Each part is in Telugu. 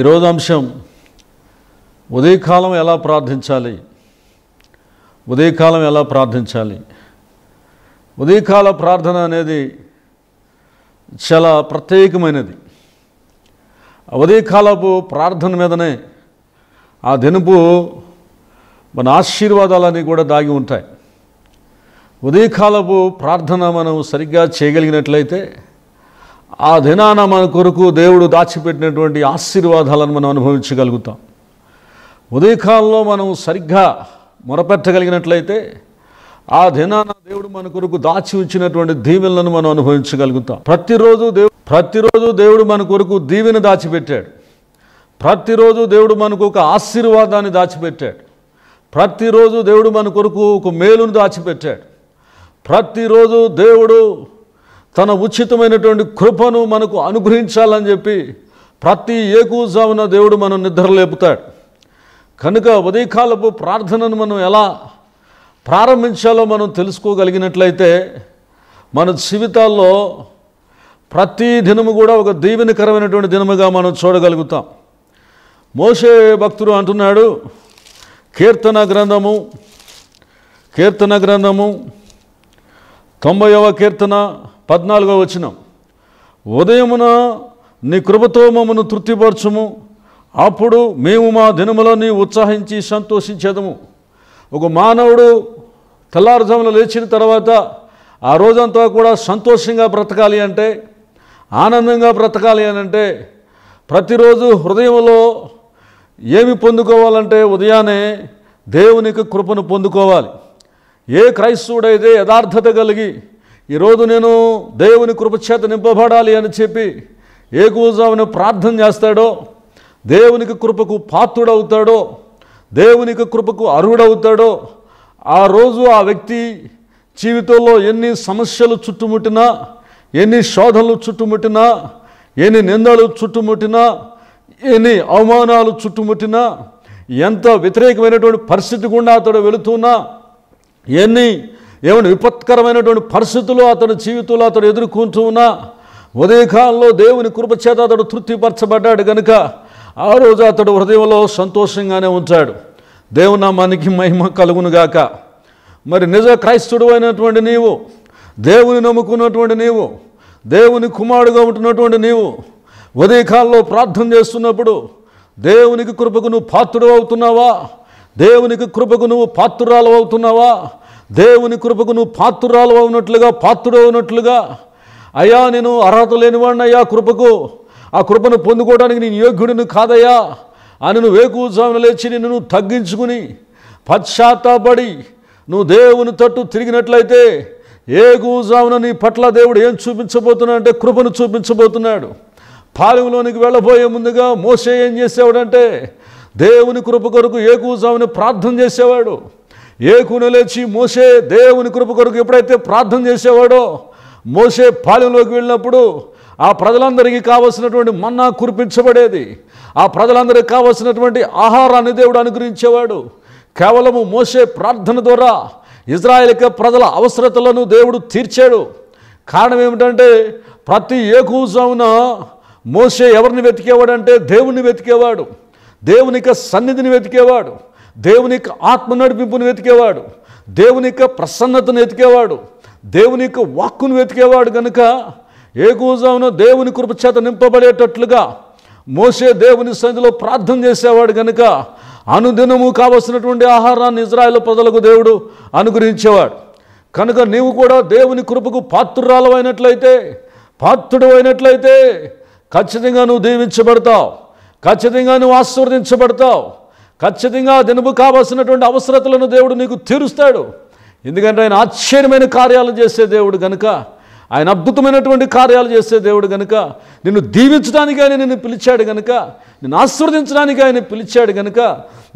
ఈరోజు అంశం ఉదయకాలం ఎలా ప్రార్థించాలి ఉదయకాలం ఎలా ప్రార్థించాలి ఉదయకాల ప్రార్థన అనేది చాలా ప్రత్యేకమైనది ఉదయకాలపు ప్రార్థన మీదనే ఆ దినపు మన ఆశీర్వాదాలన్నీ కూడా దాగి ఉంటాయి ఉదయకాలపు ప్రార్థన మనం సరిగ్గా చేయగలిగినట్లయితే ఆ దినాన మన కొరకు దేవుడు దాచిపెట్టినటువంటి ఆశీర్వాదాలను మనం అనుభవించగలుగుతాం ఉదయకాలంలో మనం సరిగ్గా మొరపెట్టగలిగినట్లయితే ఆ దినాన దేవుడు మన కొరకు దాచి ఉంచినటువంటి దీవెనలను మనం అనుభవించగలుగుతాం ప్రతిరోజు దేవుడు ప్రతిరోజు దేవుడు మన కొరకు దీవెన దాచిపెట్టాడు ప్రతిరోజు దేవుడు మనకు ఒక ఆశీర్వాదాన్ని దాచిపెట్టాడు ప్రతిరోజు దేవుడు మన కొరకు ఒక మేలును దాచిపెట్టాడు ప్రతిరోజు దేవుడు తన ఉచితమైనటువంటి కృపను మనకు అనుగ్రహించాలని చెప్పి ప్రతి ఏకూజామున దేవుడు మనం నిద్రలేపుతాడు కనుక ఉదయకాలపు ప్రార్థనను మనం ఎలా ప్రారంభించాలో మనం తెలుసుకోగలిగినట్లయితే మన జీవితాల్లో ప్రతి దినము కూడా ఒక దీవెనకరమైనటువంటి దినముగా మనం చూడగలుగుతాం మోసే భక్తుడు అంటున్నాడు కీర్తన గ్రంథము కీర్తన గ్రంథము తొంభైవ కీర్తన పద్నాలుగో వచనం ఉదయమున నీ కృపతో మమ్మను తృప్తిపరచము అప్పుడు మేము మా దినములని ఉత్సాహించి సంతోషించేదము ఒక మానవుడు తెల్లారుజామున లేచిన తర్వాత ఆ రోజంతా కూడా సంతోషంగా బ్రతకాలి అంటే ఆనందంగా బ్రతకాలి అని అంటే ప్రతిరోజు హృదయంలో ఏమి పొందుకోవాలంటే ఉదయాన్నే దేవునికి కృపను పొందుకోవాలి ఏ క్రైస్తవుడైతే యథార్థత కలిగి ఈరోజు నేను దేవుని కృపచేత నింపబడాలి అని చెప్పి ఏ కూజావును ప్రార్థన చేస్తాడో దేవునికి కృపకు పాత్రుడవుతాడో దేవునికి కృపకు అర్హుడవుతాడో ఆ రోజు ఆ వ్యక్తి జీవితంలో ఎన్ని సమస్యలు చుట్టుముట్టినా ఎన్ని శోధనలు చుట్టుముట్టినా ఎన్ని నిందలు చుట్టుముట్టినా ఎన్ని అవమానాలు చుట్టుముట్టినా ఎంత వ్యతిరేకమైనటువంటి పరిస్థితి గుండా అతడు వెళుతున్నా ఎన్ని ఏమైనా విపత్కరమైనటువంటి పరిస్థితులు అతని జీవితంలో అతను ఎదుర్కొంటూ ఉన్నా ఉదయకాలంలో దేవుని కృపచేత అతడు తృప్తిపరచబడ్డాడు కనుక ఆ రోజు అతడు హృదయంలో సంతోషంగానే ఉంటాడు దేవుని నామానికి మహిమ కలుగునుగాక మరి నిజ క్రైస్తుడు అయినటువంటి నీవు దేవుని నమ్ముకున్నటువంటి నీవు దేవుని కుమారుడుగా ఉంటున్నటువంటి నీవు ఉదయకాలంలో ప్రార్థన చేస్తున్నప్పుడు దేవునికి కృపకు నువ్వు పాత్రుడు అవుతున్నావా దేవునికి కృపకు నువ్వు పాత్రురాలు అవుతున్నావా దేవుని కృపకు నువ్వు పాత్రురాలు అవునట్లుగా పాత్రుడు అవునట్లుగా అయ్యా నేను అర్హత లేనివాడిని అయ్యా కృపకు ఆ కృపను పొందుకోవడానికి నేను యోగ్యుడిని కాదయ్యా అని నువ్వు వేకూజామున లేచి నిన్ను నువ్వు తగ్గించుకుని పశ్చాత్తాపడి నువ్వు దేవుని తట్టు తిరిగినట్లయితే ఏ నీ పట్ల దేవుడు ఏం చూపించబోతున్నాడు అంటే కృపను చూపించబోతున్నాడు పాలెంలోనికి వెళ్ళబోయే ముందుగా మోసే ఏం చేసేవాడంటే దేవుని కృప కొరకు ఏ ప్రార్థన చేసేవాడు ఏ లేచి మోసే దేవుని కృప కొరకు ఎప్పుడైతే ప్రార్థన చేసేవాడో మోసే పాలెంలోకి వెళ్ళినప్పుడు ఆ ప్రజలందరికీ కావలసినటువంటి మన్నా కురిపించబడేది ఆ ప్రజలందరికీ కావలసినటువంటి ఆహారాన్ని దేవుడు అనుగ్రహించేవాడు కేవలము మోసే ప్రార్థన ద్వారా ఇజ్రాయెల్క ప్రజల అవసరతలను దేవుడు తీర్చాడు కారణం ఏమిటంటే ప్రతి ఏకూజమున మోసే ఎవరిని వెతికేవాడంటే దేవుణ్ణి వెతికేవాడు దేవుని సన్నిధిని వెతికేవాడు దేవుని యొక్క ఆత్మ నడిపింపును వెతికేవాడు దేవుని యొక్క ప్రసన్నతను వెతికేవాడు దేవుని యొక్క వాక్కును వెతికేవాడు కనుక ఏ గూజామున దేవుని కృపచేత నింపబడేటట్లుగా మోసే దేవుని సన్నిధిలో ప్రార్థన చేసేవాడు కనుక అనుదినము కావలసినటువంటి ఆహారాన్ని ఇజ్రాయల్ ప్రజలకు దేవుడు అనుగ్రహించేవాడు కనుక నీవు కూడా దేవుని కృపకు పాత్రురాలు అయినట్లయితే పాత్రుడు అయినట్లయితే ఖచ్చితంగా నువ్వు దీవించబడతావు ఖచ్చితంగా నువ్వు ఆశీర్వదించబడతావు ఖచ్చితంగా దినపు కావాల్సినటువంటి అవసరతలను దేవుడు నీకు తీరుస్తాడు ఎందుకంటే ఆయన ఆశ్చర్యమైన కార్యాలు చేసే దేవుడు గనుక ఆయన అద్భుతమైనటువంటి కార్యాలు చేసే దేవుడు గనుక నిన్ను దీవించడానికి ఆయన నిన్ను పిలిచాడు గనుక నిన్ను ఆశీర్వదించడానికి ఆయన పిలిచాడు గనుక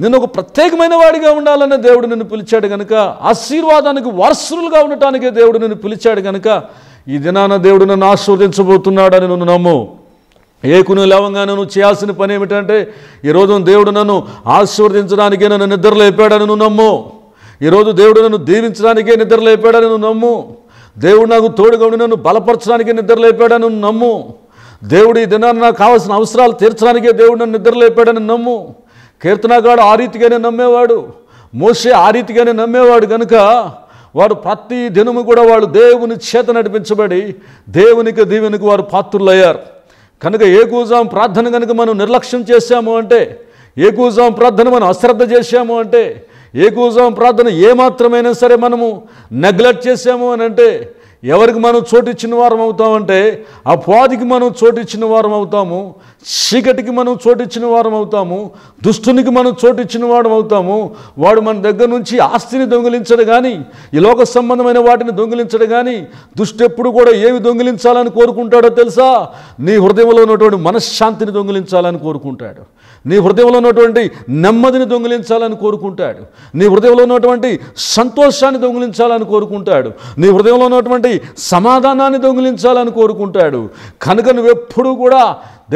నిన్ను ఒక ప్రత్యేకమైన వాడిగా ఉండాలనే దేవుడు నిన్ను పిలిచాడు గనుక ఆశీర్వాదానికి వారసులుగా ఉండటానికే దేవుడు నిన్ను పిలిచాడు గనుక ఈ దినాన దేవుడు నన్ను ఆశ్వర్దించబోతున్నాడని నువ్వు నమ్ము ఏకును లేవంగానే నన్ను చేయాల్సిన పని ఏమిటంటే ఈరోజు దేవుడు నన్ను ఆశీర్వదించడానికే నన్ను లేపాడని నువ్వు నమ్ము ఈరోజు దేవుడు నన్ను దీవించడానికే నిద్ర లేపాడని నువ్వు నమ్ము దేవుడు నాకు తోడుగా ఉండి నన్ను బలపరచడానికే నిద్ర నువ్వు నమ్ము దేవుడు ఈ దినాన్ని నాకు కావాల్సిన అవసరాలు తీర్చడానికే దేవుడు నన్ను నిద్ర లేపాడని నమ్ము కీర్తనగాడు ఆ రీతిగానే నమ్మేవాడు మోసే ఆ రీతిగానే నమ్మేవాడు కనుక వారు ప్రతి దినము కూడా వాళ్ళు దేవుని చేత నడిపించబడి దేవునికి దీవెనికి వారు పాత్రులయ్యారు కనుక ఏ కూజాం ప్రార్థన కనుక మనం నిర్లక్ష్యం చేశాము అంటే ఏ కూజాం ప్రార్థన మనం అశ్రద్ధ చేశాము అంటే ఏ కూజాం ప్రార్థన ఏమాత్రమైనా సరే మనము నెగ్లెక్ట్ చేశాము అని అంటే ఎవరికి మనం చోటు ఇచ్చిన వారం అవుతామంటే అపవాదికి మనం చోటు ఇచ్చిన వారం అవుతాము చీకటికి మనం చోటు ఇచ్చిన వారం అవుతాము దుష్టునికి మనం చోటు ఇచ్చిన వారం అవుతాము వాడు మన దగ్గర నుంచి ఆస్తిని దొంగిలించడు కానీ ఈ లోక సంబంధమైన వాటిని దొంగిలించడు కానీ దుష్టు ఎప్పుడు కూడా ఏమి దొంగిలించాలని కోరుకుంటాడో తెలుసా నీ హృదయంలో ఉన్నటువంటి మనశ్శాంతిని దొంగిలించాలని కోరుకుంటాడు నీ హృదయంలో ఉన్నటువంటి నెమ్మదిని దొంగిలించాలని కోరుకుంటాడు నీ హృదయంలో ఉన్నటువంటి సంతోషాన్ని దొంగిలించాలని కోరుకుంటాడు నీ హృదయంలో ఉన్నటువంటి ఉన్నటువంటి సమాధానాన్ని దొంగిలించాలని కోరుకుంటాడు కనుక నువ్వెప్పుడు కూడా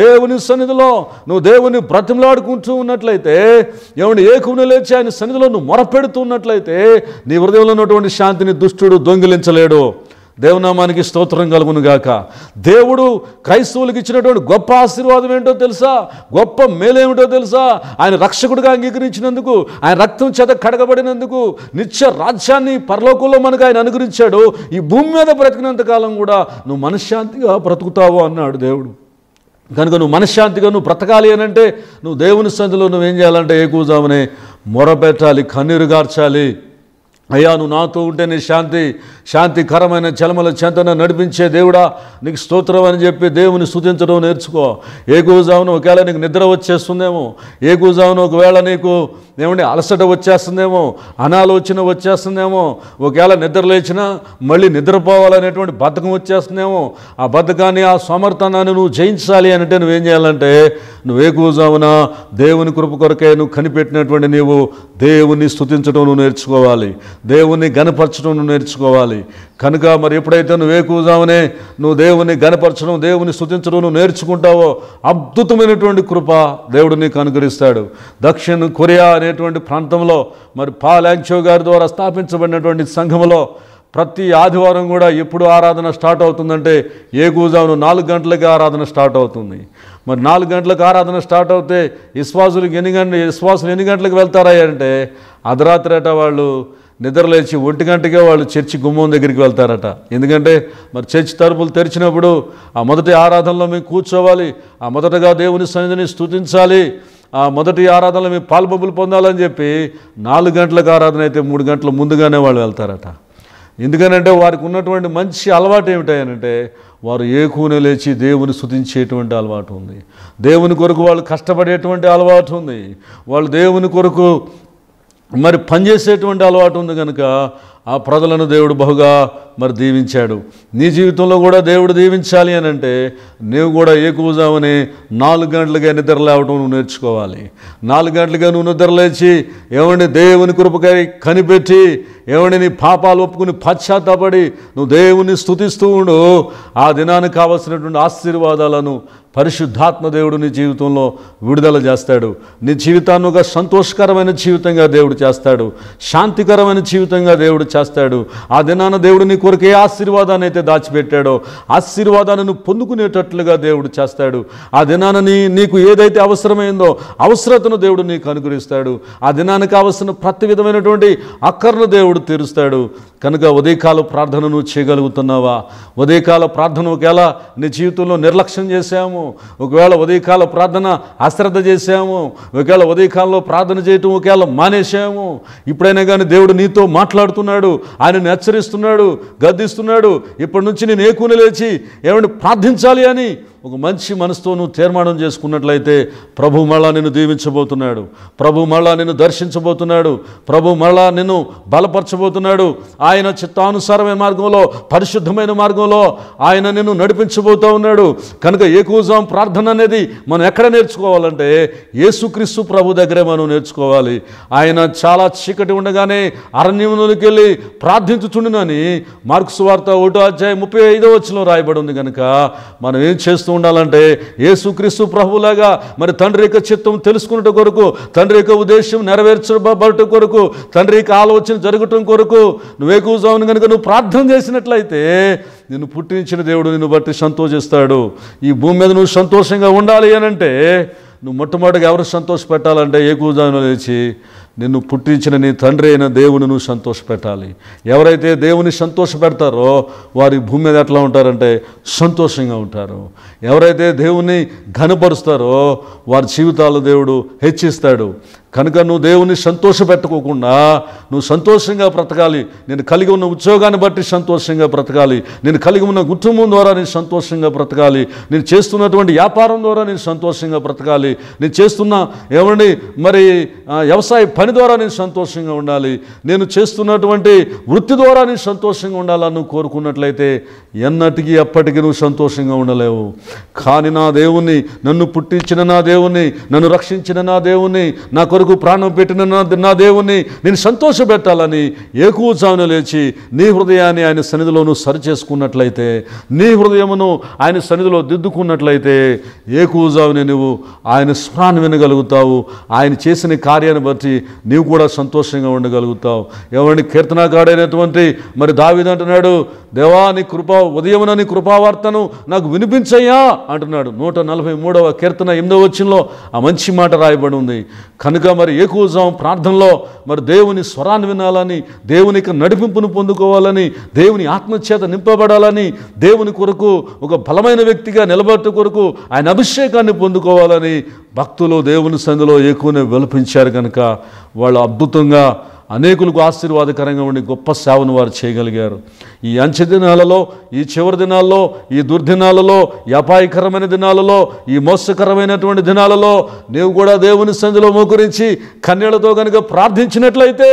దేవుని సన్నిధిలో నువ్వు దేవుని బ్రతిమలాడుకుంటూ ఉన్నట్లయితే ఏమంటే ఏకుని లేచి ఆయన సన్నిధిలో నువ్వు మొరపెడుతున్నట్లయితే నీ హృదయంలో ఉన్నటువంటి శాంతిని దుష్టుడు దొంగిలించలేడు దేవనామానికి స్తోత్రం కలుగును గాక దేవుడు క్రైస్తవులకు ఇచ్చినటువంటి గొప్ప ఆశీర్వాదం ఏంటో తెలుసా గొప్ప మేలేమిటో తెలుసా ఆయన రక్షకుడిగా అంగీకరించినందుకు ఆయన రక్తం చేత కడగబడినందుకు నిత్య రాజ్యాన్ని పరలోకంలో మనకు ఆయన అనుగ్రహించాడు ఈ భూమి మీద బ్రతికినంత కాలం కూడా నువ్వు మనశ్శాంతిగా బ్రతుకుతావు అన్నాడు దేవుడు కనుక నువ్వు మనశ్శాంతిగా నువ్వు బ్రతకాలి అని అంటే నువ్వు దేవుని సంధిలో నువ్వేం చేయాలంటే ఏ కూజామని మొరపెట్టాలి కన్నీరు గార్చాలి అయ్యా నువ్వు నాతో ఉంటే నీ శాంతి శాంతికరమైన చలమల చెంతన నడిపించే దేవుడా నీకు స్తోత్రం అని చెప్పి దేవుని స్థుతించడం నేర్చుకో ఏ కూజావును ఒకవేళ నీకు నిద్ర వచ్చేస్తుందేమో ఏ కూజావును ఒకవేళ నీకు ఏమండి అలసట వచ్చేస్తుందేమో అనాలోచన వచ్చేస్తుందేమో ఒకవేళ నిద్ర లేచినా మళ్ళీ నిద్రపోవాలనేటువంటి బద్ధకం వచ్చేస్తుందేమో ఆ బద్ధకాన్ని ఆ సమర్థనాన్ని నువ్వు జయించాలి అంటే నువ్వేం చేయాలంటే నువ్వు ఏ కూజామున దేవుని కృప కొరకే నువ్వు కనిపెట్టినటువంటి నీవు దేవుని స్థుతించడం నువ్వు నేర్చుకోవాలి దేవుణ్ణి గనపరచడం నేర్చుకోవాలి కనుక మరి ఎప్పుడైతే నువ్వు వేకూజామనే నువ్వు దేవుని గనపరచడం దేవుని స్థుతించడం నువ్వు నేర్చుకుంటావో అద్భుతమైనటువంటి కృప దేవుడు నీకు అనుగ్రహిస్తాడు దక్షిణ కొరియా అనేటువంటి ప్రాంతంలో మరి పాలాంచో గారి ద్వారా స్థాపించబడినటువంటి సంఘంలో ప్రతి ఆదివారం కూడా ఎప్పుడు ఆరాధన స్టార్ట్ అవుతుందంటే ఏ కూజామును నాలుగు గంటలకి ఆరాధన స్టార్ట్ అవుతుంది మరి నాలుగు గంటలకు ఆరాధన స్టార్ట్ అవుతే విశ్వాసులకు ఎన్ని గంటలు విశ్వాసులు ఎన్ని గంటలకు వెళ్తారా అంటే అర్ధరాత్రి వాళ్ళు నిద్రలేచి ఒంటి గంటకే వాళ్ళు చర్చి గుమ్మం దగ్గరికి వెళ్తారట ఎందుకంటే మరి చర్చి తలుపులు తెరిచినప్పుడు ఆ మొదటి ఆరాధనలో మేము కూర్చోవాలి ఆ మొదటగా దేవుని సన్నిధిని స్థుతించాలి ఆ మొదటి ఆరాధనలో మేము పాల్పబ్బులు పొందాలని చెప్పి నాలుగు గంటలకు ఆరాధన అయితే మూడు గంటల ముందుగానే వాళ్ళు వెళ్తారట ఎందుకనంటే వారికి ఉన్నటువంటి మంచి అలవాటు ఏమిటంటే వారు ఏ ఏకూన లేచి దేవుని స్థుతించేటువంటి అలవాటు ఉంది దేవుని కొరకు వాళ్ళు కష్టపడేటువంటి అలవాటు ఉంది వాళ్ళు దేవుని కొరకు మరి పనిచేసేటువంటి అలవాటు ఉంది కనుక ఆ ప్రజలను దేవుడు బహుగా మరి దీవించాడు నీ జీవితంలో కూడా దేవుడు దీవించాలి అని అంటే నువ్వు కూడా ఏకూజామని నాలుగు గంటలుగా నిద్ర లేవటం నువ్వు నేర్చుకోవాలి నాలుగు గంటలుగా నువ్వు నిద్రలేచి ఏమండి దేవుని కృపకై కనిపెట్టి ఏమండి నీ పాపాలు ఒప్పుకుని పశ్చాత్తపడి నువ్వు దేవుణ్ణి స్థుతిస్తూ ఉండు ఆ దినానికి కావలసినటువంటి ఆశీర్వాదాలను పరిశుద్ధాత్మ దేవుడు నీ జీవితంలో విడుదల చేస్తాడు నీ జీవితాన్ని ఒక సంతోషకరమైన జీవితంగా దేవుడు చేస్తాడు శాంతికరమైన జీవితంగా దేవుడు చేస్తాడు ఆ దినాన దేవుడు నీ కొరకే ఆశీర్వాదాన్ని అయితే దాచిపెట్టాడో ఆశీర్వాదాన్ని పొందుకునేటట్లుగా దేవుడు చేస్తాడు ఆ దినాన నీ నీకు ఏదైతే అవసరమైందో అవసరతను దేవుడు నీకు అనుగ్రహిస్తాడు ఆ దినానికి అవసరం ప్రతి విధమైనటువంటి అక్కర్ను దేవుడు తీరుస్తాడు కనుక ఉదయకాల ప్రార్థనను చేయగలుగుతున్నావా ఉదయకాల ప్రార్థన ఒకేలా నీ జీవితంలో నిర్లక్ష్యం చేశాము చేశాము ఒకవేళ ఉదయకాల ప్రార్థన అశ్రద్ధ చేశాము ఒకవేళ ఉదయకాలంలో ప్రార్థన చేయటం ఒకవేళ మానేశాము ఇప్పుడైనా కానీ దేవుడు నీతో మాట్లాడుతున్నాడు ఆయనని హెచ్చరిస్తున్నాడు గద్దిస్తున్నాడు ఇప్పటి నుంచి నేను కూని లేచి ఏమంటే ప్రార్థించాలి అని ఒక మంచి మనసుతో నువ్వు తీర్మానం చేసుకున్నట్లయితే ప్రభు మళ్ళా నిన్ను దీవించబోతున్నాడు ప్రభు మళ్ళా నిన్ను దర్శించబోతున్నాడు ప్రభు మళ్ళా నిన్ను బలపరచబోతున్నాడు ఆయన చిత్తానుసారమైన మార్గంలో పరిశుద్ధమైన మార్గంలో ఆయన నిన్ను నడిపించబోతూ ఉన్నాడు కనుక ఏకూజాం ప్రార్థన అనేది మనం ఎక్కడ నేర్చుకోవాలంటే యేసుక్రీస్తు ప్రభు దగ్గరే మనం నేర్చుకోవాలి ఆయన చాలా చీకటి ఉండగానే అరణ్యములకి వెళ్ళి ప్రార్థించుచుండునని మార్క్స్ వార్త ఒకటో అధ్యాయం ముప్పై ఐదో వచ్చిన రాయబడి ఉంది కనుక మనం ఏం చేస్తున్నాం చేస్తూ ఉండాలంటే ఏసుక్రీస్తు ప్రభులాగా మరి తండ్రి యొక్క చిత్తం తెలుసుకున్నట కొరకు తండ్రి యొక్క ఉద్దేశం నెరవేర్చబడటం కొరకు తండ్రి యొక్క ఆలోచన జరగటం కొరకు నువ్వు ఎక్కువసావును కనుక నువ్వు ప్రార్థన చేసినట్లయితే నిన్ను పుట్టించిన దేవుడు నిన్ను బట్టి సంతోషిస్తాడు ఈ భూమి మీద నువ్వు సంతోషంగా ఉండాలి అనంటే నువ్వు మొట్టమొదటిగా ఎవరు సంతోషపెట్టాలంటే ఏ లేచి నిన్ను పుట్టించిన నీ తండ్రి అయిన దేవుని నువ్వు సంతోషపెట్టాలి ఎవరైతే దేవుని సంతోషపెడతారో వారి భూమి మీద ఎట్లా ఉంటారంటే సంతోషంగా ఉంటారు ఎవరైతే దేవుని ఘనపరుస్తారో వారి జీవితాలు దేవుడు హెచ్చిస్తాడు కనుక నువ్వు దేవుని పెట్టుకోకుండా నువ్వు సంతోషంగా బ్రతకాలి నేను కలిగి ఉన్న ఉద్యోగాన్ని బట్టి సంతోషంగా బ్రతకాలి నేను కలిగి ఉన్న కుటుంబం ద్వారా నేను సంతోషంగా బ్రతకాలి నేను చేస్తున్నటువంటి వ్యాపారం ద్వారా నేను సంతోషంగా బ్రతకాలి నేను చేస్తున్న ఏమండి మరి వ్యవసాయ పని ద్వారా నేను సంతోషంగా ఉండాలి నేను చేస్తున్నటువంటి వృత్తి ద్వారా నేను సంతోషంగా ఉండాలని నువ్వు కోరుకున్నట్లయితే ఎన్నటికీ ఎప్పటికీ నువ్వు సంతోషంగా ఉండలేవు కానీ నా దేవుణ్ణి నన్ను పుట్టించిన నా దేవుణ్ణి నన్ను రక్షించిన నా దేవుణ్ణి నాకు కొరకు ప్రాణం పెట్టిన నా దేవుణ్ణి నేను సంతోషపెట్టాలని ఏకూచామున లేచి నీ హృదయాన్ని ఆయన సరి సరిచేసుకున్నట్లయితే నీ హృదయమును ఆయన సన్నిధిలో దిద్దుకున్నట్లయితే ఏకూజావుని నువ్వు ఆయన స్మరణ వినగలుగుతావు ఆయన చేసిన కార్యాన్ని బట్టి నీవు కూడా సంతోషంగా ఉండగలుగుతావు ఎవరిని కీర్తనాకాడైనటువంటి మరి దావిదంటున్నాడు దేవా నీ కృపా ఉదయమున నీ కృపావార్తను నాకు వినిపించయ్యా అంటున్నాడు నూట నలభై మూడవ కీర్తన ఎనిమిదవ వచ్చినలో ఆ మంచి మాట రాయబడి ఉంది కనుక ఇంకా మరి ఏకూజాం ప్రార్థనలో మరి దేవుని స్వరాన్ని వినాలని దేవుని నడిపింపును పొందుకోవాలని దేవుని ఆత్మచేత నింపబడాలని దేవుని కొరకు ఒక బలమైన వ్యక్తిగా నిలబడట కొరకు ఆయన అభిషేకాన్ని పొందుకోవాలని భక్తులు దేవుని సంధిలో ఎక్కువనే విలపించారు కనుక వాళ్ళు అద్భుతంగా అనేకులకు ఆశీర్వాదకరంగా ఉండి గొప్ప సేవను వారు చేయగలిగారు ఈ అంచె దినాలలో ఈ చివరి దినాల్లో ఈ దుర్దినాలలో ఈ అపాయకరమైన దినాలలో ఈ మోసకరమైనటువంటి దినాలలో నీవు కూడా దేవుని సంధిలో మోకరించి కన్యలతో కనుక ప్రార్థించినట్లయితే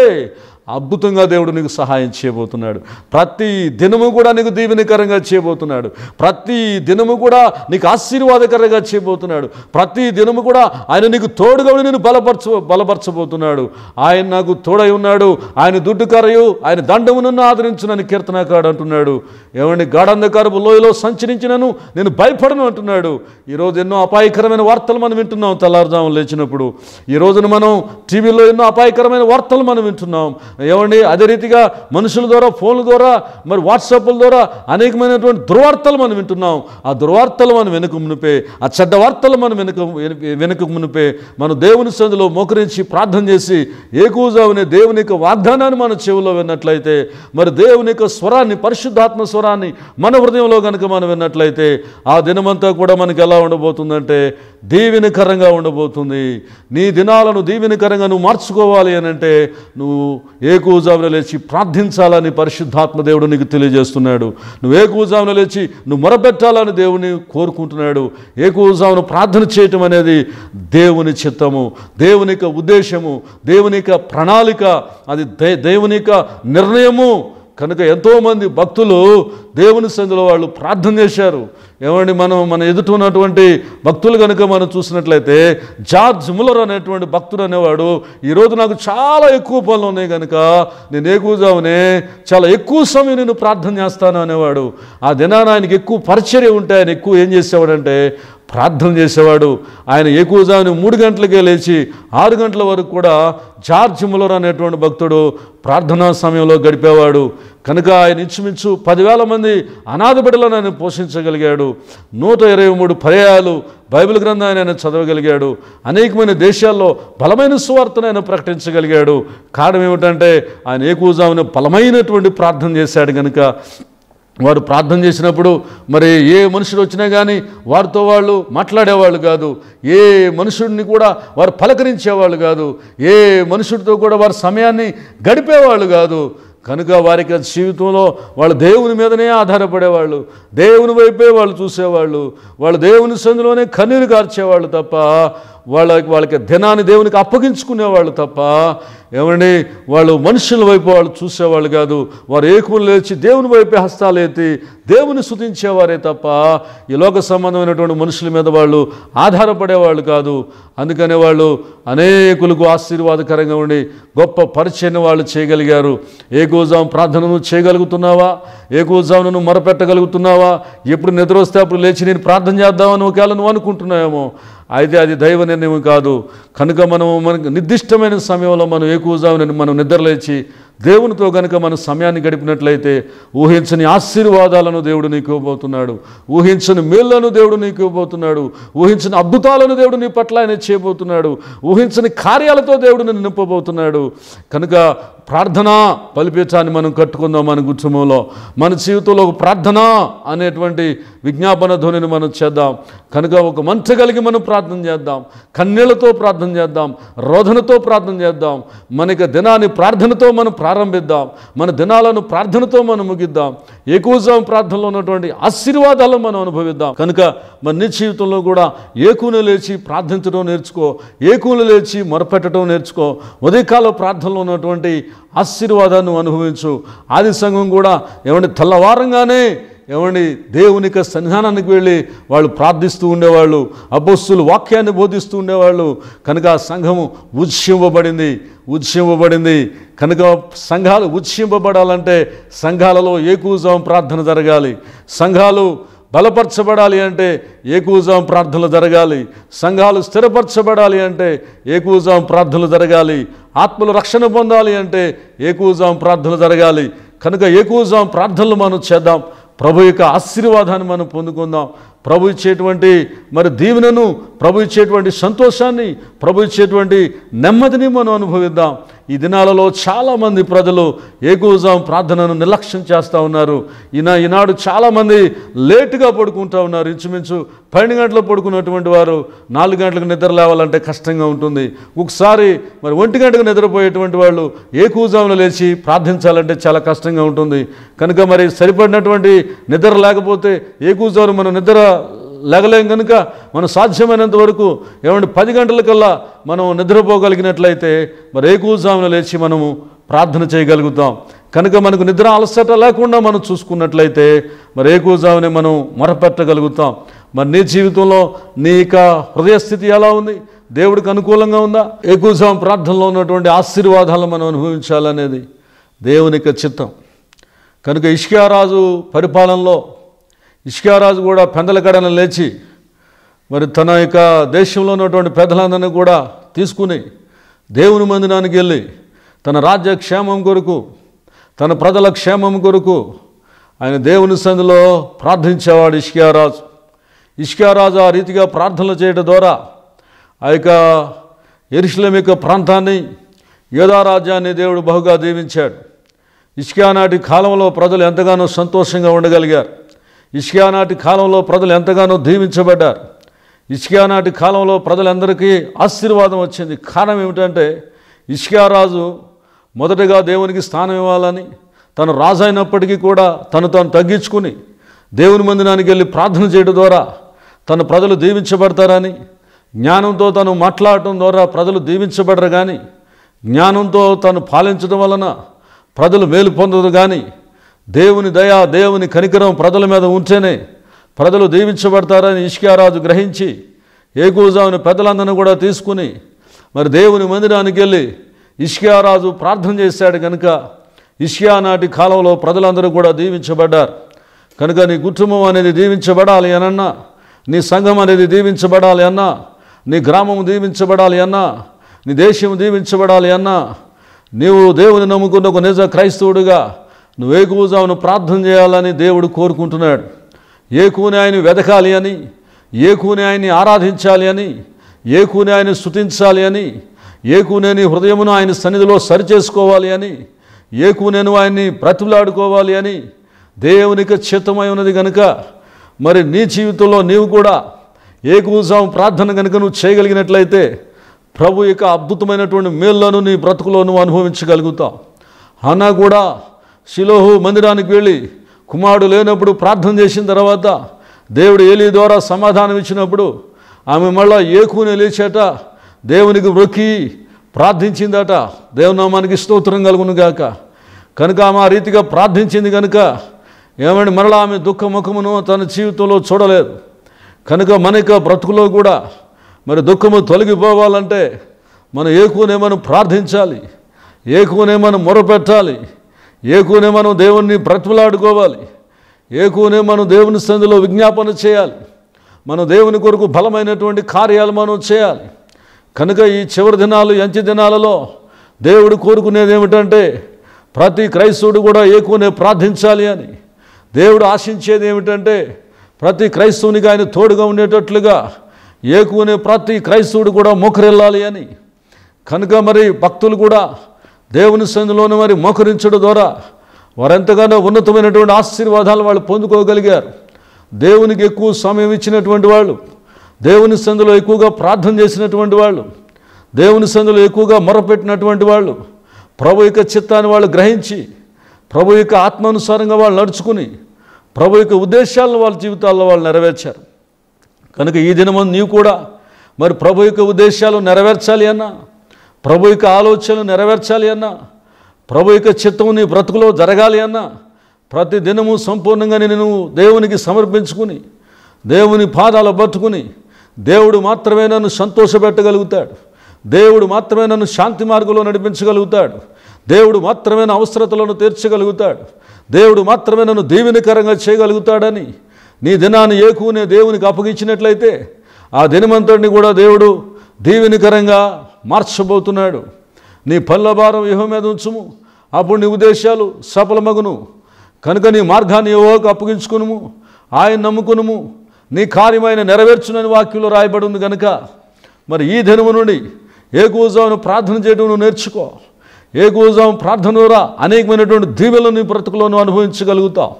అద్భుతంగా దేవుడు నీకు సహాయం చేయబోతున్నాడు ప్రతి దినము కూడా నీకు దీవెనికరంగా చేయబోతున్నాడు ప్రతి దినము కూడా నీకు ఆశీర్వాదకరంగా చేయబోతున్నాడు ప్రతి దినము కూడా ఆయన నీకు తోడుగా నేను బలపరచ బలపరచబోతున్నాడు ఆయన నాకు తోడై ఉన్నాడు ఆయన దుడ్డు కరయు ఆయన దండమునన్ను ఆదరించునని కీర్తనాకాడు అంటున్నాడు ఏమండి గాఢంధకారపు లోయలో సంచరించినను నేను భయపడను అంటున్నాడు ఈరోజు ఎన్నో అపాయకరమైన వార్తలు మనం వింటున్నాం తెల్లారుజాము లేచినప్పుడు ఈ రోజున మనం టీవీలో ఎన్నో అపాయకరమైన వార్తలు మనం వింటున్నాం ఏమండి అదే రీతిగా మనుషుల ద్వారా ఫోన్ల ద్వారా మరి వాట్సాప్ల ద్వారా అనేకమైనటువంటి దుర్వార్తలు మనం వింటున్నాం ఆ దుర్వార్తలు మనం వెనుక మునిపే ఆ చెడ్డ వార్తలు మనం వెనుక వెనుక మునిపే మనం దేవుని సందులో మోకరించి ప్రార్థన చేసి ఏకూజావునే దేవుని యొక్క వాగ్దానాన్ని మన చెవిలో విన్నట్లయితే మరి దేవుని యొక్క స్వరాన్ని పరిశుద్ధాత్మ స్వరాన్ని మన హృదయంలో కనుక మనం విన్నట్లయితే ఆ దినమంతా కూడా మనకి ఎలా ఉండబోతుందంటే దీవెనకరంగా ఉండబోతుంది నీ దినాలను దీవెనకరంగా నువ్వు మార్చుకోవాలి అని అంటే నువ్వు ఏ కూజామున లేచి ప్రార్థించాలని పరిశుద్ధాత్మ దేవుడు నీకు తెలియజేస్తున్నాడు నువ్వు ఏ కూజామున లేచి నువ్వు మొరపెట్టాలని దేవుని కోరుకుంటున్నాడు ఏ కూజామున ప్రార్థన చేయటం అనేది దేవుని చిత్తము దేవుని ఉద్దేశము దేవుని ప్రణాళిక అది దేవునిక నిర్ణయము కనుక ఎంతోమంది భక్తులు దేవుని సంధిలో వాళ్ళు ప్రార్థన చేశారు ఏమండి మనం మన ఎదుట ఉన్నటువంటి భక్తులు కనుక మనం చూసినట్లయితే జార్జ్ ములర్ అనేటువంటి భక్తుడు అనేవాడు ఈరోజు నాకు చాలా ఎక్కువ పనులు ఉన్నాయి కనుక నేను కూజావునే చాలా ఎక్కువ సమయం నేను ప్రార్థన చేస్తాను అనేవాడు ఆ దినాన ఆయనకి ఎక్కువ పరిచర్య ఉంటే ఆయన ఎక్కువ ఏం చేసేవాడంటే ప్రార్థన చేసేవాడు ఆయన ఎక్కువజాని మూడు గంటలకే లేచి ఆరు గంటల వరకు కూడా జార్జ్ ముల్లర్ అనేటువంటి భక్తుడు ప్రార్థనా సమయంలో గడిపేవాడు కనుక ఆయన ఇచ్చుమించు పదివేల మంది అనాథ బిడ్డలను ఆయన పోషించగలిగాడు నూట ఇరవై మూడు పర్యాయాలు బైబిల్ గ్రంథాన్ని ఆయన చదవగలిగాడు అనేకమైన దేశాల్లో బలమైన సువార్తను ఆయన ప్రకటించగలిగాడు కారణం ఏమిటంటే ఆయన ఎక్కువజామున బలమైనటువంటి ప్రార్థన చేశాడు కనుక వారు ప్రార్థన చేసినప్పుడు మరి ఏ మనుషులు వచ్చినా కానీ వారితో వాళ్ళు మాట్లాడేవాళ్ళు కాదు ఏ మనుషుడిని కూడా వారు పలకరించేవాళ్ళు కాదు ఏ మనుషుడితో కూడా వారి సమయాన్ని గడిపేవాళ్ళు కాదు కనుక వారికి జీవితంలో వాళ్ళు దేవుని మీదనే ఆధారపడేవాళ్ళు దేవుని వైపే వాళ్ళు చూసేవాళ్ళు వాళ్ళు దేవుని సందులోనే కన్నీరు కార్చేవాళ్ళు తప్ప వాళ్ళకి వాళ్ళకి ధనాన్ని దేవునికి అప్పగించుకునేవాళ్ళు తప్ప ఏమండి వాళ్ళు మనుషుల వైపు వాళ్ళు చూసేవాళ్ళు కాదు వారు ఏకులు లేచి దేవుని వైపే ఎత్తి దేవుని శుతించేవారే తప్ప ఈ లోక సంబంధమైనటువంటి మనుషుల మీద వాళ్ళు ఆధారపడేవాళ్ళు కాదు అందుకనే వాళ్ళు అనేకులకు ఆశీర్వాదకరంగా ఉండి గొప్ప పరిచయం వాళ్ళు చేయగలిగారు ఏ ప్రార్థనను చేయగలుగుతున్నావా ఏ గోజామును మొరపెట్టగలుగుతున్నావా ఎప్పుడు నిద్ర వస్తే అప్పుడు లేచి నేను ప్రార్థన చేద్దామని ఒకవేళ నువ్వు అనుకుంటున్నావేమో అయితే అది దైవ నిర్ణయం కాదు కనుక మనం మనకు నిర్దిష్టమైన సమయంలో మనం కూజామని మనం నిద్రలేచి దేవునితో గనుక మన సమయాన్ని గడిపినట్లయితే ఊహించని ఆశీర్వాదాలను దేవుడు నీకు ఇవ్వబోతున్నాడు ఊహించని మేళ్లను దేవుడు నీకు ఇవ్వబోతున్నాడు ఊహించని అద్భుతాలను దేవుడు నీ పట్ల ఆయన చేయబోతున్నాడు ఊహించని కార్యాలతో దేవుడు నిన్ను నింపబోతున్నాడు కనుక ప్రార్థన పలిపించాన్ని మనం కట్టుకుందాం మన గుచ్చమంలో మన జీవితంలో ఒక ప్రార్థన అనేటువంటి విజ్ఞాపన ధ్వనిని మనం చేద్దాం కనుక ఒక మంచ కలిగి మనం ప్రార్థన చేద్దాం కన్నీళ్లతో ప్రార్థన చేద్దాం రోధనతో ప్రార్థన చేద్దాం మనకి దినాన్ని ప్రార్థనతో మనం ప్రారంభిద్దాం మన దినాలను ప్రార్థనతో మనం ముగిద్దాం ఏకూజాం ప్రార్థనలో ఉన్నటువంటి ఆశీర్వాదాలను మనం అనుభవిద్దాం కనుక మన నిత్య జీవితంలో కూడా ఏకూన లేచి ప్రార్థించడం నేర్చుకో ఏకూన లేచి మొరపెట్టడం నేర్చుకో ఉదయకాల ప్రార్థనలో ఉన్నటువంటి ఆశీర్వాదాన్ని అనుభవించు ఆది సంఘం కూడా ఏమంటే తెల్లవారంగానే ఏమండి దేవుని యొక్క సన్నిధానానికి వెళ్ళి వాళ్ళు ప్రార్థిస్తూ ఉండేవాళ్ళు అబ్బస్సులు వాక్యాన్ని బోధిస్తూ ఉండేవాళ్ళు కనుక ఆ సంఘము ఉద్యమింపబడింది ఉద్యమింపబడింది కనుక సంఘాలు ఉద్యమింపబడాలంటే సంఘాలలో ఏకూజం ప్రార్థన జరగాలి సంఘాలు బలపరచబడాలి అంటే ఏకూజాం ప్రార్థనలు జరగాలి సంఘాలు స్థిరపరచబడాలి అంటే ఏకూజాం ప్రార్థనలు జరగాలి ఆత్మలు రక్షణ పొందాలి అంటే ఏకూజాం ప్రార్థనలు జరగాలి కనుక ఏకూజాం ప్రార్థనలు మనం చేద్దాం ప్రభు యొక్క ఆశీర్వాదాన్ని మనం పొందుకుందాం ప్రభు ఇచ్చేటువంటి మరి దీవెనను ప్రభు ఇచ్చేటువంటి సంతోషాన్ని ప్రభు ఇచ్చేటువంటి నెమ్మదిని మనం అనుభవిద్దాం ఈ దినాలలో చాలామంది ప్రజలు ఏకోజాం ప్రార్థనను నిర్లక్ష్యం చేస్తూ ఉన్నారు ఈయన ఈనాడు చాలామంది లేటుగా పడుకుంటూ ఉన్నారు ఇంచుమించు పన్నెండు గంటలు పడుకున్నటువంటి వారు నాలుగు గంటలకు నిద్ర లేవాలంటే కష్టంగా ఉంటుంది ఒకసారి మరి ఒంటి గంటకు నిద్రపోయేటువంటి వాళ్ళు ఏకోజామును లేచి ప్రార్థించాలంటే చాలా కష్టంగా ఉంటుంది కనుక మరి సరిపడినటువంటి నిద్ర లేకపోతే ఏకోజాము మనం నిద్ర లేగలేం కనుక మనం సాధ్యమైనంత వరకు ఏమంటే పది గంటలకల్లా మనం నిద్రపోగలిగినట్లయితే మరి ఏకూజామున లేచి మనము ప్రార్థన చేయగలుగుతాం కనుక మనకు నిద్ర అలసట లేకుండా మనం చూసుకున్నట్లయితే మరి ఏకూజామునే మనం మొరపెట్టగలుగుతాం మరి నీ జీవితంలో నీ యొక్క హృదయస్థితి ఎలా ఉంది దేవుడికి అనుకూలంగా ఉందా ఏకూజాము ప్రార్థనలో ఉన్నటువంటి ఆశీర్వాదాలు మనం అనుభవించాలనేది దేవుని యొక్క చిత్తం కనుక ఇష్కారాజు పరిపాలనలో ఇష్కారాజు కూడా కడన లేచి మరి తన యొక్క దేశంలో ఉన్నటువంటి పెద్దలందరినీ కూడా తీసుకుని దేవుని మందిరానికి వెళ్ళి తన రాజ్య క్షేమం కొరకు తన ప్రజల క్షేమం కొరకు ఆయన దేవుని సంధిలో ప్రార్థించేవాడు ఇష్కారాజు ఇష్కారాజు ఆ రీతిగా ప్రార్థనలు చేయడం ద్వారా ఆ యొక్క ఎరుశలం యొక్క ప్రాంతాన్ని యోధారాజ్యాన్ని దేవుడు బహుగా దీవించాడు ఇష్కియా నాటి కాలంలో ప్రజలు ఎంతగానో సంతోషంగా ఉండగలిగారు ఇష్కానాటి కాలంలో ప్రజలు ఎంతగానో దీవించబడ్డారు ఇష్కానాటి కాలంలో ప్రజలందరికీ ఆశీర్వాదం వచ్చింది కారణం ఏమిటంటే రాజు మొదటగా దేవునికి స్థానం ఇవ్వాలని తను రాజు అయినప్పటికీ కూడా తను తాను తగ్గించుకుని దేవుని మందిరానికి వెళ్ళి ప్రార్థన చేయడం ద్వారా తన ప్రజలు దీవించబడతారని జ్ఞానంతో తను మాట్లాడటం ద్వారా ప్రజలు దీవించబడరు కానీ జ్ఞానంతో తను పాలించడం వలన ప్రజలు మేలు పొందదు కానీ దేవుని దయా దేవుని కనికరం ప్రజల మీద ఉంటేనే ప్రజలు దీవించబడతారని ఇష్కారాజు గ్రహించి ఏకూజావుని పెద్దలందరినీ కూడా తీసుకుని మరి దేవుని మందిరానికి వెళ్ళి ఇష్కారాజు ప్రార్థన చేశాడు కనుక ఇష్కియా నాటి కాలంలో ప్రజలందరూ కూడా దీవించబడ్డారు కనుక నీ కుటుంబం అనేది దీవించబడాలి అనన్నా నీ సంఘం అనేది దీవించబడాలి అన్నా నీ గ్రామం దీవించబడాలి అన్నా నీ దేశం దీవించబడాలి అన్నా నీవు దేవుని నమ్ముకున్న ఒక నిజ క్రైస్తవుడిగా ఏ కూజావును ప్రార్థన చేయాలని దేవుడు కోరుకుంటున్నాడు ఏ కూని ఆయన వెదకాలి అని ఏ కూని ఆయన్ని ఆరాధించాలి అని ఏ కూని ఆయన స్థుతించాలి అని ఏ కూనేని హృదయమును ఆయన సన్నిధిలో సరిచేసుకోవాలి అని ఏ కూనేను ఆయన్ని బ్రతులాడుకోవాలి అని దేవునికి చిత్తమై ఉన్నది కనుక మరి నీ జీవితంలో నీవు కూడా ఏ కూజావు ప్రార్థన కనుక నువ్వు చేయగలిగినట్లయితే ప్రభు యొక్క అద్భుతమైనటువంటి మేళ్లను నీ బ్రతుకులోనూ అనుభవించగలుగుతావు అన్నా కూడా శిలోహు మందిరానికి వెళ్ళి కుమారుడు లేనప్పుడు ప్రార్థన చేసిన తర్వాత దేవుడు ఏలి ద్వారా సమాధానం ఇచ్చినప్పుడు ఆమె మళ్ళా ఏకూని లేచాట దేవునికి మొక్కి ప్రార్థించిందట దేవనామానికి స్తోత్రం కలుగును గాక కనుక ఆమె ఆ రీతిగా ప్రార్థించింది కనుక ఏమని మరలా ఆమె దుఃఖముఖమును తన జీవితంలో చూడలేదు కనుక మన యొక్క బ్రతుకులో కూడా మరి దుఃఖము తొలగిపోవాలంటే మనం ఏకూనేమని ప్రార్థించాలి ఏకూనే మొరపెట్టాలి కూనే మనం దేవుణ్ణి ఏ కూనే మనం దేవుని సంధిలో విజ్ఞాపన చేయాలి మన దేవుని కొరకు బలమైనటువంటి కార్యాలు మనం చేయాలి కనుక ఈ చివరి దినాలు ఎంచి దినాలలో దేవుడు కోరుకునేది ఏమిటంటే ప్రతి క్రైస్తవుడు కూడా కూనే ప్రార్థించాలి అని దేవుడు ఆశించేది ఏమిటంటే ప్రతి క్రైస్తవునికి ఆయన తోడుగా ఉండేటట్లుగా కూనే ప్రతి క్రైస్తవుడు కూడా మోకరెళ్ళాలి అని కనుక మరి భక్తులు కూడా దేవుని సందులోని వారి మోకరించడం ద్వారా వారెంతగానో ఉన్నతమైనటువంటి ఆశీర్వాదాలు వాళ్ళు పొందుకోగలిగారు దేవునికి ఎక్కువ సమయం ఇచ్చినటువంటి వాళ్ళు దేవుని సందులో ఎక్కువగా ప్రార్థన చేసినటువంటి వాళ్ళు దేవుని సందులో ఎక్కువగా మొరపెట్టినటువంటి వాళ్ళు ప్రభు యొక్క చిత్తాన్ని వాళ్ళు గ్రహించి ప్రభు యొక్క ఆత్మానుసారంగా వాళ్ళు నడుచుకుని ప్రభు యొక్క ఉద్దేశాలను వాళ్ళ జీవితాల్లో వాళ్ళు నెరవేర్చారు కనుక ఈ దినమందు నీవు కూడా మరి ప్రభు యొక్క ఉద్దేశాలు నెరవేర్చాలి అన్నా ప్రభు యొక్క ఆలోచనలు నెరవేర్చాలి అన్నా ప్రభు యొక్క చిత్తం నీ బ్రతుకులో జరగాలి అన్నా ప్రతి దినము సంపూర్ణంగా నేను దేవునికి సమర్పించుకుని దేవుని పాదాలు బతుకుని దేవుడు మాత్రమే నన్ను సంతోషపెట్టగలుగుతాడు దేవుడు మాత్రమే నన్ను శాంతి మార్గంలో నడిపించగలుగుతాడు దేవుడు మాత్రమే నా అవసరతలను తీర్చగలుగుతాడు దేవుడు మాత్రమే నన్ను దీవెనకరంగా చేయగలుగుతాడని నీ దినాన్ని ఏకునే దేవునికి అప్పగించినట్లయితే ఆ దినమంతటిని కూడా దేవుడు దీవెనికరంగా మార్చబోతున్నాడు నీ పళ్ళ భారం యహో మీద ఉంచుము అప్పుడు నీ ఉద్దేశాలు సఫలమగును కనుక నీ మార్గాన్ని యువకు అప్పగించుకునుము ఆయన నమ్ముకునుము నీ కార్యమైన నెరవేర్చునని వాక్యంలో రాయబడి ఉంది కనుక మరి ఈ దినము నుండి ఏ కూజాను ప్రార్థన చేయడం నేర్చుకో ఏ కూజాం ప్రార్థన ద్వారా అనేకమైనటువంటి దీవెలను నీ బ్రతుకులను అనుభవించగలుగుతావు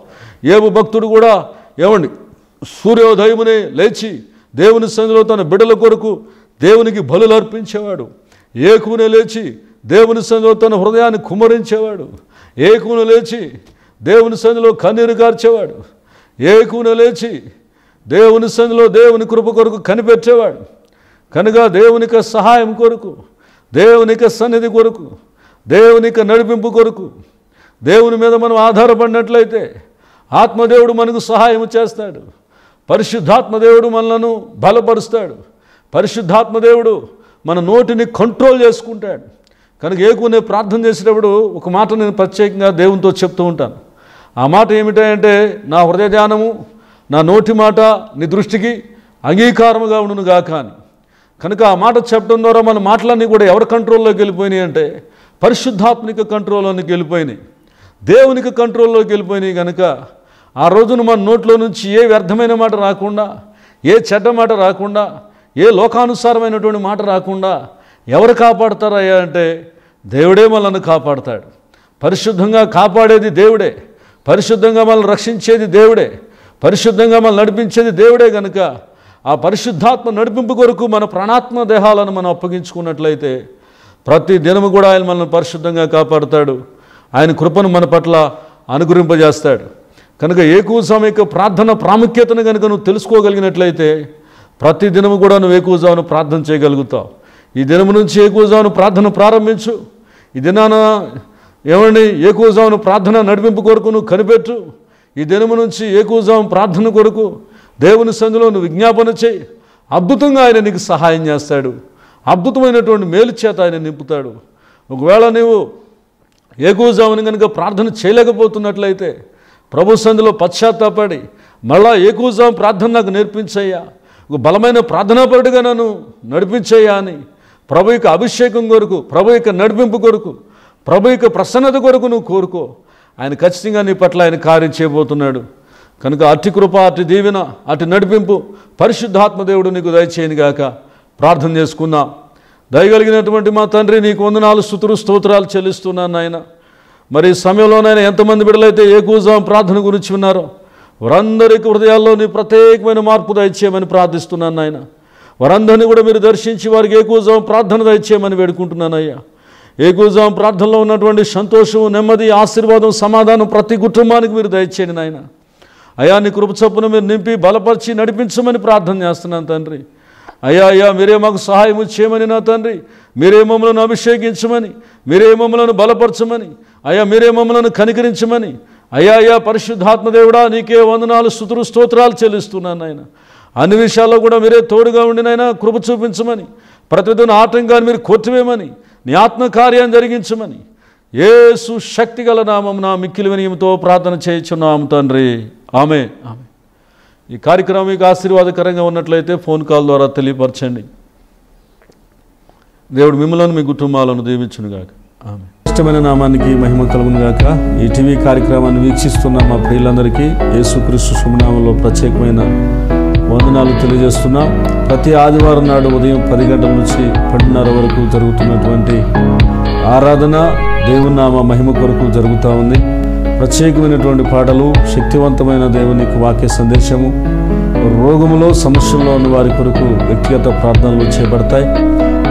ఏవో భక్తుడు కూడా ఏమండి సూర్యోదయమునే లేచి దేవుని సంగతిలో తన బిడ్డల కొరకు దేవునికి బలులు అర్పించేవాడు ఏకునే లేచి దేవుని సంఘంలో తన హృదయాన్ని కుమరించేవాడు ఏకున లేచి దేవుని సంఘంలో కన్నీరు కార్చేవాడు ఏకున లేచి దేవుని సంఘంలో దేవుని కృప కొరకు కనిపెట్టేవాడు కనుక దేవునిక సహాయం కొరకు దేవునిక సన్నిధి కొరకు దేవునిక నడిపింపు కొరకు దేవుని మీద మనం ఆధారపడినట్లయితే ఆత్మదేవుడు మనకు సహాయం చేస్తాడు పరిశుద్ధాత్మదేవుడు మనలను బలపరుస్తాడు పరిశుద్ధాత్మదేవుడు మన నోటిని కంట్రోల్ చేసుకుంటాడు కనుక ఏకునే ప్రార్థన చేసేటప్పుడు ఒక మాట నేను ప్రత్యేకంగా దేవునితో చెప్తూ ఉంటాను ఆ మాట ఏమిటంటే నా హృదయ ధ్యానము నా నోటి మాట నీ దృష్టికి అంగీకారముగా ఉండునుగా కానీ కనుక ఆ మాట చెప్పడం ద్వారా మన మాటలన్నీ కూడా ఎవరి కంట్రోల్లోకి వెళ్ళిపోయినాయి అంటే పరిశుద్ధాత్మిక కంట్రోల్లోనికి వెళ్ళిపోయినాయి దేవునికి కంట్రోల్లోకి వెళ్ళిపోయినాయి కనుక ఆ రోజున మన నోట్లో నుంచి ఏ వ్యర్థమైన మాట రాకుండా ఏ చెడ్డ మాట రాకుండా ఏ లోకానుసారమైనటువంటి మాట రాకుండా ఎవరు కాపాడతారయ్యా అంటే దేవుడే మనల్ని కాపాడతాడు పరిశుద్ధంగా కాపాడేది దేవుడే పరిశుద్ధంగా మనల్ని రక్షించేది దేవుడే పరిశుద్ధంగా మనల్ని నడిపించేది దేవుడే కనుక ఆ పరిశుద్ధాత్మ నడిపింపు కొరకు మన ప్రాణాత్మ దేహాలను మనం అప్పగించుకున్నట్లయితే ప్రతి దినము కూడా ఆయన మనల్ని పరిశుద్ధంగా కాపాడుతాడు ఆయన కృపను మన పట్ల అనుగ్రహింపజేస్తాడు కనుక ఏకూ సమయ ప్రార్థన ప్రాముఖ్యతను కనుక నువ్వు తెలుసుకోగలిగినట్లయితే ప్రతి దినము కూడా నువ్వు జాను ప్రార్థన చేయగలుగుతావు ఈ దినము నుంచి జాను ప్రార్థన ప్రారంభించు ఈ దినాన ఏమండి జాను ప్రార్థన నడిపింపు కొరకు నువ్వు కనిపెట్టు ఈ దినము నుంచి జాము ప్రార్థన కొరకు దేవుని సంధిలో నువ్వు విజ్ఞాపన చేయి అద్భుతంగా ఆయన నీకు సహాయం చేస్తాడు అద్భుతమైనటువంటి మేలు చేత ఆయన నింపుతాడు ఒకవేళ నీవు ఏకూజాముని కనుక ప్రార్థన చేయలేకపోతున్నట్లయితే ప్రభు సంధిలో పశ్చాత్తాపడి మళ్ళా జాము ప్రార్థన నాకు నేర్పించయ్యా ఒక బలమైన ప్రార్థనాపరుడిగా నన్ను నడిపించేయా అని ప్రభు యొక్క అభిషేకం కొరకు ప్రభు యొక్క నడిపింపు కొరకు ప్రభు యొక్క ప్రసన్నత కొరకు నువ్వు కోరుకో ఆయన ఖచ్చితంగా నీ పట్ల ఆయన కార్యం చేయబోతున్నాడు కనుక అతి కృప అటు దీవెన అటు నడిపింపు పరిశుద్ధాత్మదేవుడు నీకు దయచేయని గాక ప్రార్థన చేసుకుందాం దయగలిగినటువంటి మా తండ్రి నీకు వందనాలు స్థుతులు స్తోత్రాలు చెల్లిస్తున్నాను నాయన మరి సమయంలోనైనా ఎంతమంది బిడ్డలైతే కూజాం ప్రార్థన గురించి ఉన్నారో వారందరికీ హృదయాల్లోని ప్రత్యేకమైన మార్పు దయచేయమని ప్రార్థిస్తున్నాను నాయన వారందరినీ కూడా మీరు దర్శించి వారికి ఏకూజాం ప్రార్థన దయచేయమని వేడుకుంటున్నాను అయ్యా ఏకూజాం ప్రార్థనలో ఉన్నటువంటి సంతోషం నెమ్మది ఆశీర్వాదం సమాధానం ప్రతి కుటుంబానికి మీరు దయచేయండి నాయన అయా నీ కృపచప్పును మీరు నింపి బలపరిచి నడిపించమని ప్రార్థన చేస్తున్నాను తండ్రి అయ్యా అయ్యా మీరే మాకు సహాయం చేయమని నా తండ్రి మీరే మమ్మలను అభిషేకించమని మీరే మమ్మలను బలపరచమని అయ్యా మీరే మమ్మలను కనికరించమని అయ్యా అయ్యా పరిశుద్ధాత్మదేవుడా నీకే వందనాలు స్థుతులు స్తోత్రాలు చెల్లిస్తున్నాను ఆయన అన్ని విషయాల్లో కూడా మీరే తోడుగా ఉండినైనా కృప చూపించమని ప్రతిదిన ఆటంకాన్ని మీరు కొట్టివేమని నీ ఆత్మకార్యాన్ని జరిగించమని ఏసు శక్తిగల నామం నా మిక్కిలి వినయంతో ప్రార్థన చేయించున్నాము తండ్రి ఆమె ఆమె ఈ కార్యక్రమం మీకు ఆశీర్వాదకరంగా ఉన్నట్లయితే ఫోన్ కాల్ ద్వారా తెలియపరచండి దేవుడు మిమ్మల్ని మీ కుటుంబాలను దీవించునుగాక ఆమె శ్రేష్టమైన నామానికి మహిమ కలుగునుగాక ఈ టీవీ కార్యక్రమాన్ని వీక్షిస్తున్న మా ప్రియులందరికీ యేసుక్రీస్తు సుమనామంలో ప్రత్యేకమైన వందనాలు తెలియజేస్తున్నాం ప్రతి ఆదివారం నాడు ఉదయం పది గంటల నుంచి పన్నెండున్నర వరకు జరుగుతున్నటువంటి ఆరాధన దేవునామ మహిమ కొరకు జరుగుతూ ఉంది ప్రత్యేకమైనటువంటి పాటలు శక్తివంతమైన దేవుని వాక్య సందేశము రోగములో సమస్యల్లో ఉన్న వారి కొరకు వ్యక్తిగత ప్రార్థనలు చేపడతాయి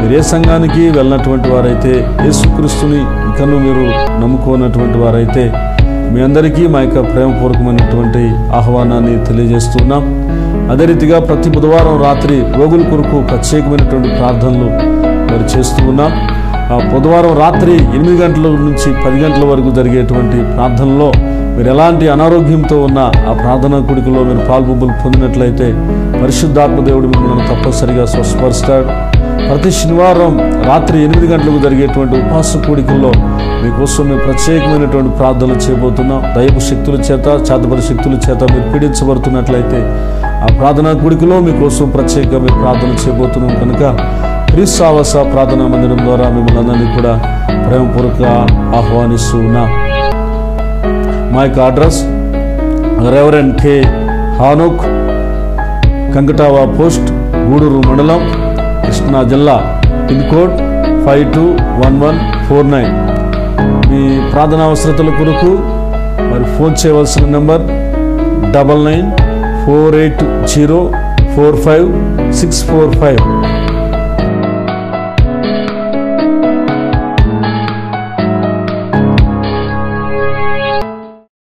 మీరే సంఘానికి వెళ్ళినటువంటి వారైతే యేసుక్రీస్తుని కన్ను మీరు నమ్ముకున్నటువంటి వారైతే మీ అందరికీ మా యొక్క ప్రేమపూర్వకమైనటువంటి ఆహ్వానాన్ని తెలియజేస్తున్నాం అదే రీతిగా ప్రతి బుధవారం రాత్రి రోగుల కొరకు ప్రత్యేకమైనటువంటి ప్రార్థనలు మరి చేస్తూ ఉన్నాం ఆ బుధవారం రాత్రి ఎనిమిది గంటల నుంచి పది గంటల వరకు జరిగేటువంటి ప్రార్థనలో మీరు ఎలాంటి అనారోగ్యంతో ఉన్న ఆ ప్రార్థనా కుడికలో మీరు పాల్గొబ్బులు పొందినట్లయితే పరిశుద్ధాత్మ దేవుడు మిమ్మల్ని తప్పనిసరిగా స్వస్పరుస్తాడు ప్రతి శనివారం రాత్రి ఎనిమిది గంటలకు జరిగేటువంటి ఉపవాస కూడికల్లో మీకోసం మేము ప్రత్యేకమైనటువంటి ప్రార్థనలు చేయబోతున్నాం దైవ శక్తుల చేత చేతపరి శక్తుల చేత మీరు పీడించబడుతున్నట్లయితే ఆ ప్రార్థనా కోడికలో మీకోసం ప్రత్యేకంగా మేము ప్రార్థన చేయబోతున్నాం కనుక క్రీస్తావాస ప్రార్థనా మందిరం ద్వారా మిమ్మల్ని అందరినీ కూడా ప్రేమపూర్వక ఆహ్వానిస్తూ ఉన్నా మా యొక్క address reverend K Hanuk Kankatava post Gudur మండలం కృష్ణా జిల్లా pin code five two one one four nine మీ ప్రార్థన అవసరతల కొరకు మరి ఫోన్ చేయవలసిన number double nine four eight zero four five six four five